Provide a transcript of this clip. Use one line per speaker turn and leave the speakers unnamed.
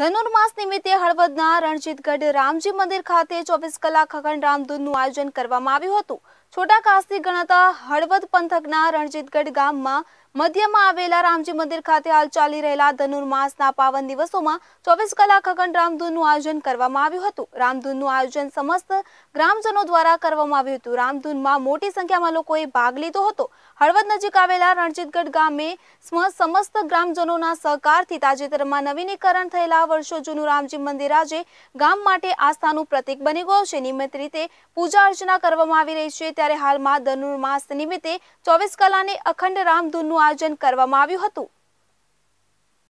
ધનુર્માસ નિમિત્તે હળવદના રણજીતગઢ રામજી મંદિર ખાતે ચોવીસ કલાક અખંડ રામધૂનનું આયોજન કરવામાં આવ્યું હતું છોટા કાસ્તી ગણાતા હળવદ પંથકના રણજીતગઢ ગામમાં મધ્યમાં આવેલા રામજી મંદિર ખાતે હાલ ચાલી રહેલા ધનુર્માસના પાવન દિવસોમાં ચોવીસ કલાક અખંડ રામધૂનનું આયોજન કરવામાં આવ્યું હતું રામધૂનનું આયોજન સમસ્ત ગ્રામજનો દ્વારા કરવામાં આવ્યું હતું રામધૂનમાં મોટી સંખ્યામાં લોકોએ ભાગ લીધો હતો હળવદ નજીક આવેલા રણજીતગઢ ગામે સમસ્ત ગ્રામજનોના સહકારથી તાજેતરમાં નવીનીકરણ થયેલા વર્ષો જૂનું રામજી મંદિર આજે ગામ માટે આસ્થાનું પ્રતીક બની ગયું છે નિયમિત રીતે પૂજા અર્ચના કરવામાં આવી રહી છે ત્યારે હાલમાં ધનુર્માસ નિમિત્તે ચોવીસ કલાની અખંડ રામધૂનનું આયોજન કરવામાં આવ્યું હતું